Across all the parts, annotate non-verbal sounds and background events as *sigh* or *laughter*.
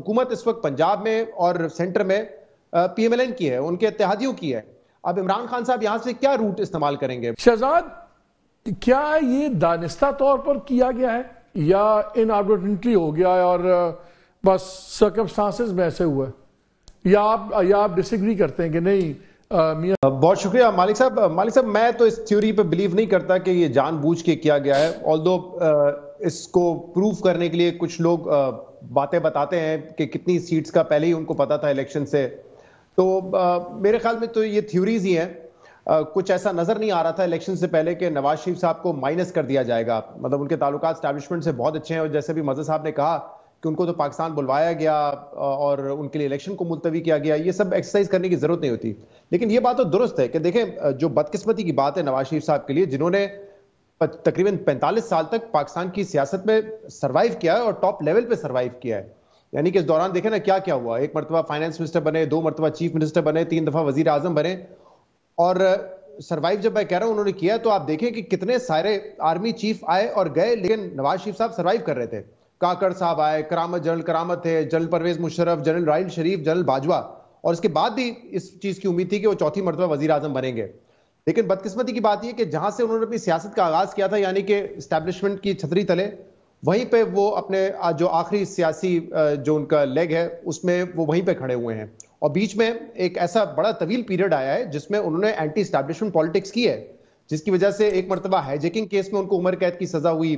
हुकूमत इस वक्त पंजाब में और सेंटर में पीएमएलएन की है उनके इतिहादियों की है अब इमरान खान साहब यहां से क्या रूट इस्तेमाल करेंगे शहजाद क्या ये दानिस्ता तौर पर किया गया है या इन इनआर्बिट्रेंटली हो गया है और बस सर्कमस्टांसेस में ऐसे हुआ है या आप या आप डिसग्री करते हैं कि नहीं आ, बहुत शुक्रिया मालिक साहब मालिक साहब मैं तो इस थ्योरी पे बिलीव नहीं करता कि ये जानबूझ के किया गया है ऑल इसको प्रूव करने के लिए कुछ लोग आ, बातें बताते हैं कि कितनी सीट्स का पहले ही उनको पता था इलेक्शन से तो मेरे ख्याल में तो ये थ्योरीज ही हैं कुछ ऐसा नजर नहीं आ रहा था इलेक्शन से पहले कि नवाज शरीफ साहब को माइनस कर दिया जाएगा मतलब उनके ताल्लुक स्टैब्लिशमेंट से बहुत अच्छे हैं और जैसे भी मजर साहब ने कहा कि उनको तो पाकिस्तान बुलवाया गया और उनके लिए इलेक्शन को मुलतवी किया गया ये सब एक्सरसाइज करने की जरूरत नहीं होती लेकिन ये बात तो दुरुस्त है कि देखें जो बदकिस्मती की बात है नवाज शरीफ साहब के लिए जिन्होंने तकरीबन 45 साल तक पाकिस्तान की सियासत में सर्वाइव किया है और टॉप लेवल पे सर्वाइव किया है यानी कि इस दौरान देखें ना क्या क्या हुआ एक मरतबा फाइनेंस मिनिस्टर बने दो मरतबा चीफ मिनिस्टर बने तीन दफा वजीर आजम बने और सर्वाइव जब मैं कह रहा हूं उन्होंने किया तो आप देखें कि कितने सारे आर्मी चीफ आए और गए लेकिन नवाज शरीफ साहब सर्वाइव कर रहे थे काकड़ साहब आए करामत जनरल करामत थे general Parvez Musharraf general Raheel Sharif general Bajwa और इसके बाद भी इस चीज की उम्मीद थी कि वो चौथी मरतबा वजी आजम बनेंगे लेकिन बदकिस्मती की बात यह कि जहां से उन्होंने अपनी सियासत का आगाज किया था यानी कि स्टैब्लिशमेंट की छतरी तले वहीं पे वो अपने जो आखिरी सियासी जो उनका लेग है उसमें वो वहीं पे खड़े हुए हैं और बीच में एक ऐसा बड़ा तवील पीरियड आया है जिसमें उन्होंने एंटी स्टैब्लिशमेंट पॉलिटिक्स की है जिसकी वजह से एक मरतबा हाईजेकिंग केस में उनको उम्र कैद की सजा हुई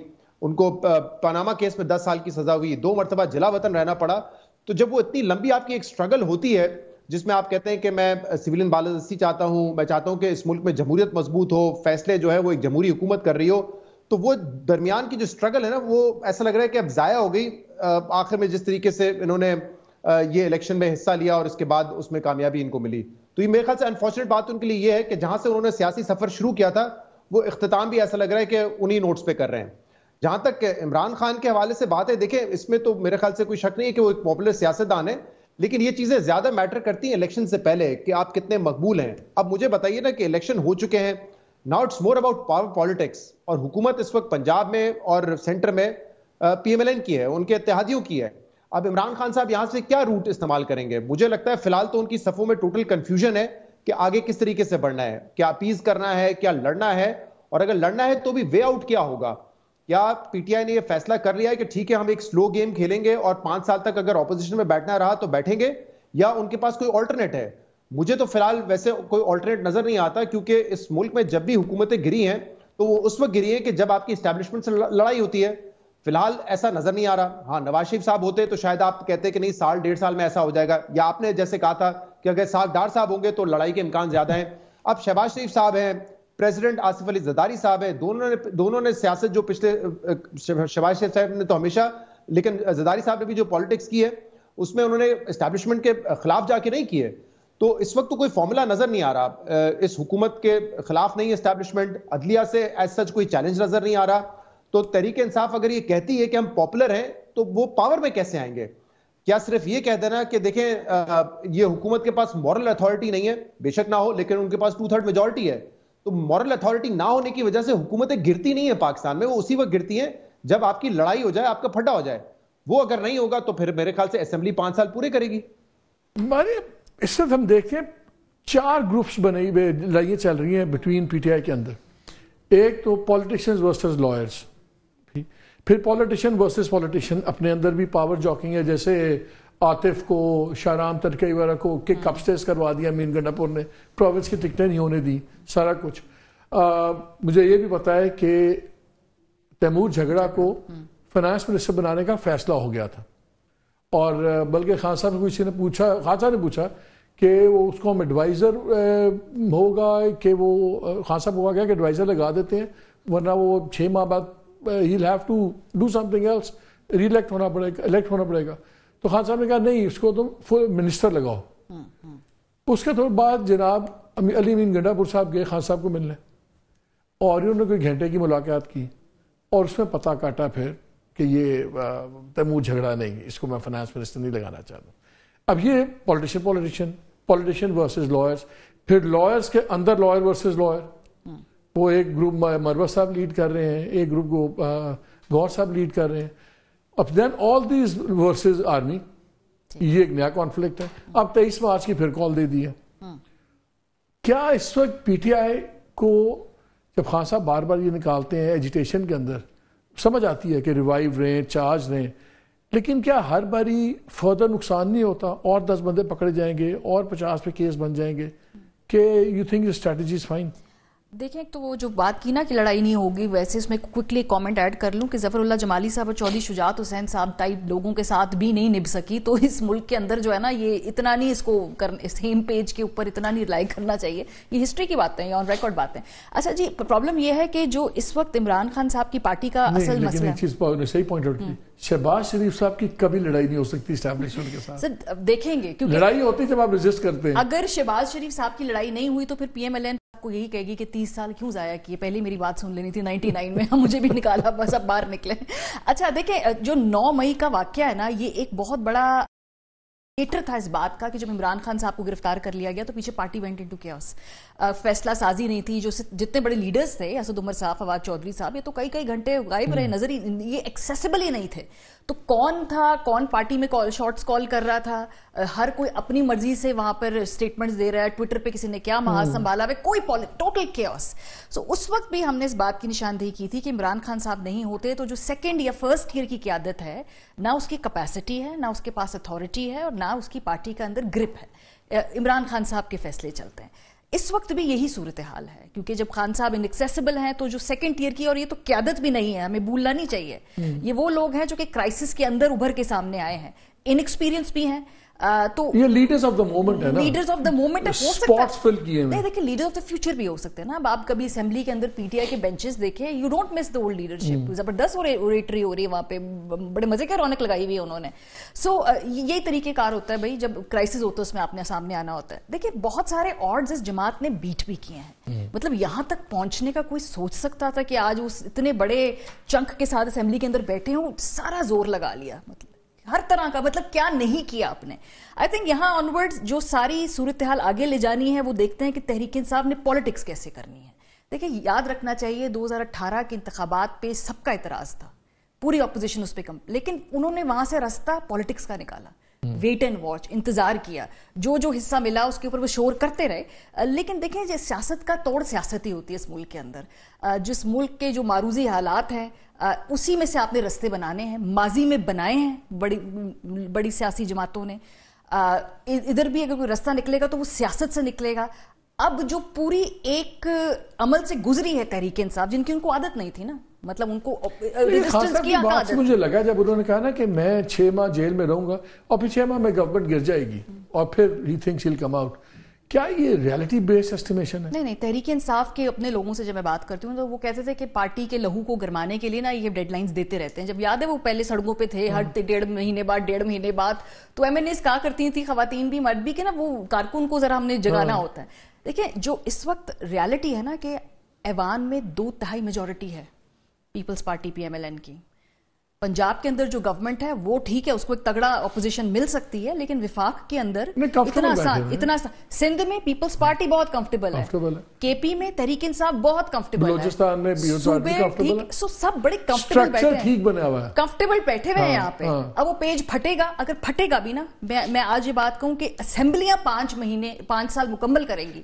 उनको पनामा केस में दस साल की सजा हुई दो मरतबा जिला वतन रहना पड़ा तो जब वो इतनी लंबी आपकी एक स्ट्रगल होती है जिसमें आप कहते हैं कि मैं सिविलियन बालादस्ती चाहता हूं मैं चाहता हूं कि इस मुल्क में जमहूरियत मजबूत हो फैसले जो है वो एक जमहूरी हुकूमत कर रही हो तो वो दरमियान की जो स्ट्रगल है ना वो ऐसा लग रहा है कि अब ज़ाया हो गई आखिर में जिस तरीके से इन्होंने ये इलेक्शन में हिस्सा लिया और इसके बाद उसमें कामयाबी इनको मिली तो ये मेरे ख्याल से अनफॉर्चुनेट बात उनके लिए ये है कि जहां से उन्होंने सियासी सफर शुरू किया था वो अख्ताम भी ऐसा लग रहा है कि उन्हीं नोट्स पे कर रहे हैं जहां तक इमरान खान के हवाले से बात है देखें इसमें तो मेरे ख्याल से कोई शक नहीं है कि वो एक पॉपुलर सियासतदान है लेकिन ये चीजें ज्यादा मैटर करती हैं इलेक्शन से पहले कि आप कितने मकबूल हैं अब मुझे बताइए ना कि इलेक्शन हो चुके हैं now it's more about power politics और हुकूमत इस वक्त पंजाब में और सेंटर में पीएमएलएन की है उनके इतिहादियों की है अब इमरान खान साहब यहां से क्या रूट इस्तेमाल करेंगे मुझे लगता है फिलहाल तो उनकी सफों में टोटल कंफ्यूजन है कि आगे किस तरीके से बढ़ना है क्या अपीज करना है क्या लड़ना है और अगर लड़ना है तो भी वे आउट क्या होगा क्या पीटीआई ने यह फैसला कर लिया है कि ठीक है हम एक स्लो गेम खेलेंगे और पांच साल तक अगर ऑपोजिशन में बैठना रहा तो बैठेंगे या उनके पास कोई ऑल्टरनेट है मुझे तो फिलहाल वैसे कोई ऑल्टरनेट नजर नहीं आता क्योंकि इस मुल्क में जब भी हुकूमतें गिरी हैं तो वो उस वक्त गिरी है कि जब आपकी स्टैब्लिशमेंट से लड़ाई होती है फिलहाल ऐसा नजर नहीं आ रहा हाँ नवाज शरीफ साहब होते तो शायद आप कहते कि नहीं साल डेढ़ साल में ऐसा हो जाएगा या आपने जैसे कहा था कि अगर साहब डार साहब होंगे तो लड़ाई के इम्कान ज्यादा है अब शहबाज शरीफ साहब हैं प्रेसिडेंट आसिफ अली जदारी साहब है दोनों ने दोनों ने सियासत जो पिछले शबाज शेख साहब ने तो हमेशा लेकिन जदारी साहब ने भी जो पॉलिटिक्स की है उसमें उन्होंने इस्टेब्लिशमेंट के खिलाफ जाके नहीं किए तो इस वक्त तो कोई फॉर्मूला नजर नहीं आ रहा इस हुकूमत के खिलाफ नहीं इस्टेब्लिशमेंट अदलिया से एज सच कोई चैलेंज नजर नहीं आ रहा तो तरीके इंसाफ अगर ये कहती है कि हम पॉपुलर हैं तो वो पावर में कैसे आएंगे क्या सिर्फ ये कह देना कि देखें ये हुकूमत के पास मॉरल अथॉरिटी नहीं है बेशक ना हो लेकिन उनके पास टू थर्ड मेजोरिटी है तो मॉरल अथॉरिटी ना होने की वजह से हुकूमतें गिरती नहीं है पाकिस्तान में वो उसी वक्त गिरती हैं जब आपकी लड़ाई हो जाए आपका फटा हो जाए वो अगर नहीं होगा तो फिर मेरे ख्याल से असेंबली पांच साल पूरे करेगी मारे इस वक्त हम देखें चार ग्रुप्स बने लड़ाइयाँ चल रही हैं बिटवीन पीटीआई के अंदर एक तो पॉलिटिशियंस वर्सेस लॉयर्स फिर पॉलिटिशियन वर्सेस पॉलिटिशियन अपने अंदर भी पावर जॉकिंग है जैसे आतिफ को शाहराम तरकई वगैरह को किक स्टेस हम्म। करवा दिया मीन गंडापुर ने प्रोविंस की टिकटें नहीं होने दी सारा कुछ आ, मुझे ये भी पता है कि तैमूर झगड़ा को फाइनेंस मिनिस्टर हम्म। बनाने का फैसला हो गया था और बल्कि खान साहब को किसी ने पूछा खान साहब ने पूछा कि वो उसको हम एडवाइज़र होगा कि वो खान साहब हुआ गया कि एडवाइज़र लगा देते हैं वरना वो छः माह बाद ही have to do something else reelect होना पड़ेगा इलेक्ट होना पड़ेगा तो खान साहब ने कहा नहीं इसको तुम फुल मिनिस्टर लगाओ उसके थोड़े बाद जनाब अली मीन गंडापुर साहब गए खान साहब को मिलने और उन्होंने कोई घंटे की मुलाकात की और उसमें पता काटा फिर कि ये तैमू झगड़ा नहीं इसको मैं फाइनेंस मिनिस्टर नहीं लगाना चाहता अब ये politician politician politician versus lawyers फिर लॉयर्स के अंदर लॉयर वर्सेज लॉयर वो एक ग्रुप मरवा साहब लीड कर रहे हैं एक ग्रुप गौर साहब लीड कर रहे हैं अब then all these versus army ये एक नया कॉन्फ्लिक्ट है अब तेईस मार्च की फिर कॉल दे दी है हम्म। क्या इस वक्त पीटीआई को जब खान साहब बार बार ये निकालते हैं एजिटेशन के अंदर समझ आती है कि रिवाइव रहे चार्ज रहे लेकिन क्या हर बारी फर्दर नुकसान नहीं होता और दस बंदे पकड़े जाएंगे और पचास पे केस बन जाएंगे कि you think strategy is fine देखें एक तो वो जो बात की ना कि लड़ाई नहीं होगी वैसे उसमें क्विकली कमेंट ऐड कर लूं कि जफरुल्ला जमाली साहब और चौधरी शुजात हुसैन साहब टाइप लोगों के साथ भी नहीं निभ सकी तो इस मुल्क के अंदर जो है ना ये इतना नहीं इसको कर सेम पेज के ऊपर इतना नहीं रिलाई करना चाहिए ये हिस्ट्री की बातें ऑन रिकॉर्ड बातें अच्छा जी प्रॉब्लम यह है कि जो इस वक्त इमरान खान साहब की पार्टी का असल हम्म। शहबाज शरीफ साहब की कभी लड़ाई नहीं हो सकती के साथ देखेंगे क्योंकि लड़ाई होती जब आप रजिस्ट करते हैं अगर शहबाज शरीफ साहब की लड़ाई नहीं हुई तो फिर पीएमएलएन आपको यही कहेगी कि तीस साल क्यों ज़ाया किए पहले मेरी बात सुन लेनी थी नाइनटी नाइन में हम *laughs* मुझे भी निकाला बस अब बाहर निकले अच्छा देखिए जो नौ मई का वाक्य है ना ये एक बहुत बड़ा एटर था इस बात का कि जब इमरान खान साहब को गिरफ्तार कर लिया गया तो पीछे पार्टी वेंट इनटू केस फैसला साजी नहीं थी जो जितने बड़े लीडर्स थे असद उमर साहब फवाद चौधरी साहब ये तो कई कई घंटे गायब रहे हम्म। नजर ही ये एक्सेसिबल ही नहीं थे तो कौन था कौन पार्टी में कॉल शॉर्ट्स कॉल कर रहा था हर कोई अपनी मर्जी से वहां पर स्टेटमेंट्स दे रहा है ट्विटर पे किसी ने क्या महा हम्म। संभाला वे कोई टोटल केस सो उस वक्त भी हमने इस बात की निशानदेही की थी कि इमरान खान साहब नहीं होते तो जो सेकेंड या फर्स्ट ईयर की क्यादत है ना उसकी कैपेसिटी है ना उसके पास अथॉरिटी है और ना उसकी पार्टी का अंदर ग्रिप है इमरान खान साहब के फैसले चलते हैं इस वक्त भी यही सूरत हाल है क्योंकि जब खान साहब इनएक्सेसिबल हैं तो जो सेकंड ईयर की और ये तो क्यादत भी नहीं है हमें भूलना नहीं चाहिए हम्म। ये वो लोग हैं जो कि क्राइसिस के अंदर उभर के सामने आए हैं इनएक्सपीरियंस भी हैं तो ये लीडर्स ऑफ द मोमेंट है ना लीडर्स ऑफ द मोमेंट हो सकता है फिल किए हैं देखिए लीडर ऑफ द फ्यूचर भी हो सकते हैं ना अब आप कभी असेंबली के अंदर पीटीआई के बेंचेस देखे you don't miss the old leadership जबरदस्त ओरेटरी हो रही है वहां पे बड़े मजे के रौनक लगाई हुई है उन्होंने सो यही तरीकेकार होता है भाई जब क्राइसिस होता है उसमें आपने सामने आना होता है देखिए बहुत सारे ऑर्ड्स इस जमात ने बीट भी किए हैं हम्म। मतलब यहां तक पहुंचने का कोई सोच सकता था कि आज उस इतने बड़े चंक के साथ असेंबली के अंदर बैठे हूं सारा जोर लगा लिया मतलब हर तरह का मतलब क्या नहीं किया आपने आई थिंक यहाँ ऑनवर्ड्स जो सारी सूरत हाल आगे ले जानी है वो देखते हैं कि तहरीक साहब ने पॉलिटिक्स कैसे करनी है देखिए याद रखना चाहिए 2018 के इंतबात पे सबका इतराज था पूरी अपोजिशन उस पर कम लेकिन उन्होंने वहां से रास्ता पॉलिटिक्स का निकाला वेट एंड वॉच इंतजार किया जो जो हिस्सा मिला उसके ऊपर वो शोर करते रहे लेकिन देखें जो सियासत का तोड़ सियासत ही होती है इस मुल्क के अंदर जिस मुल्क के जो मारूजी हालात हैं उसी में से आपने रस्ते बनाने हैं माजी में बनाए हैं बड़ी बड़ी सियासी जमातों ने इधर भी अगर कोई रास्ता निकलेगा तो वो सियासत से निकलेगा अब जो पूरी एक अमल से गुजरी है तहरीक इंसाफ जिनकी उनको आदत नहीं थी ना मतलब उनको रेजिस्टेंस तो की बात मुझे लगा जब उन्होंने कहा ना कि मैं छह माह जेल में रहूंगा और फिर छह माह में गवर्नमेंट गिर जाएगी और फिर ही थिंक शील कम आउट क्या ये रियलिटी बेस्ड एस्टिमेशन है नहीं नहीं तहरीक इंसाफ के अपने लोगों से जब मैं बात करती हूँ तो वो कहते थे कि पार्टी के लहू को गरमाने के लिए ना ये डेडलाइंस देते रहते हैं जब याद है वो पहले सड़कों पे थे हर हाँ। डेढ़ महीने बाद डेढ़ महीने बाद तो एम एन कहा करती थी खातन भी मर्द भी के ना वो कारकुन को जरा हमने जगाना हाँ। होता है देखिये जो इस वक्त रियलिटी है ना कि ऐवान में दो तिहाई मेजोरिटी है पीपल्स पार्टी पीएमएलएन की पंजाब के अंदर जो गवर्नमेंट है वो ठीक है उसको एक तगड़ा ऑपोजिशन मिल सकती है लेकिन विफाक के अंदर इतना सा, इतना सा, सिंध में पीपल्स पार्टी बहुत कंफर्टेबल है, है। केपी में तहरीक इंसाफ बहुत कंफर्टेबल है सो सब बड़े कंफर्टेबल बैठे ठीक बना हुआ है कंफर्टेबल बैठे हुए हैं हाँ, यहाँ पे हाँ। अब वो पेज फटेगा अगर फटेगा भी ना मैं आज ये बात कहूँ की असेंबलियां पांच महीने पांच साल मुकम्मल करेंगी